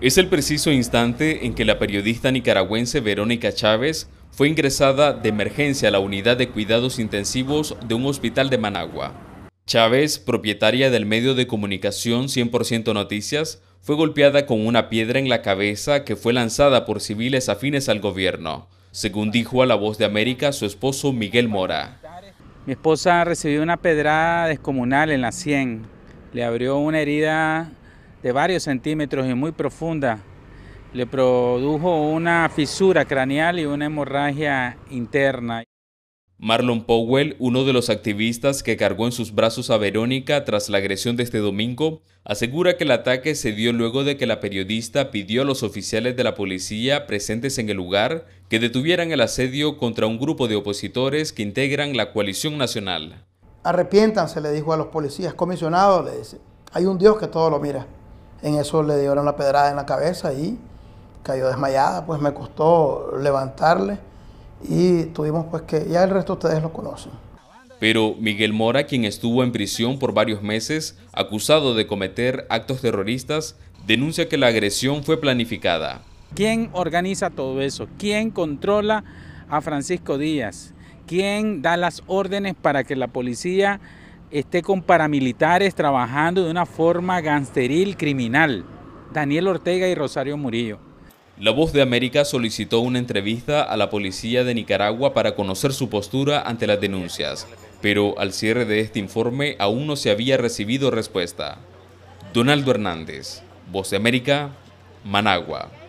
Es el preciso instante en que la periodista nicaragüense Verónica Chávez fue ingresada de emergencia a la unidad de cuidados intensivos de un hospital de Managua. Chávez, propietaria del medio de comunicación 100% Noticias, fue golpeada con una piedra en la cabeza que fue lanzada por civiles afines al gobierno, según dijo a La Voz de América su esposo Miguel Mora. Mi esposa recibió una pedrada descomunal en la 100, le abrió una herida de varios centímetros y muy profunda. Le produjo una fisura craneal y una hemorragia interna. Marlon Powell, uno de los activistas que cargó en sus brazos a Verónica tras la agresión de este domingo, asegura que el ataque se dio luego de que la periodista pidió a los oficiales de la policía presentes en el lugar que detuvieran el asedio contra un grupo de opositores que integran la coalición nacional. Arrepiéntanse, le dijo a los policías, comisionados, le dice, hay un Dios que todo lo mira. En eso le dieron la pedrada en la cabeza y cayó desmayada, pues me costó levantarle y tuvimos pues que, ya el resto ustedes lo conocen. Pero Miguel Mora, quien estuvo en prisión por varios meses, acusado de cometer actos terroristas, denuncia que la agresión fue planificada. ¿Quién organiza todo eso? ¿Quién controla a Francisco Díaz? ¿Quién da las órdenes para que la policía esté con paramilitares trabajando de una forma gangsteril criminal. Daniel Ortega y Rosario Murillo. La Voz de América solicitó una entrevista a la policía de Nicaragua para conocer su postura ante las denuncias, pero al cierre de este informe aún no se había recibido respuesta. Donaldo Hernández, Voz de América, Managua.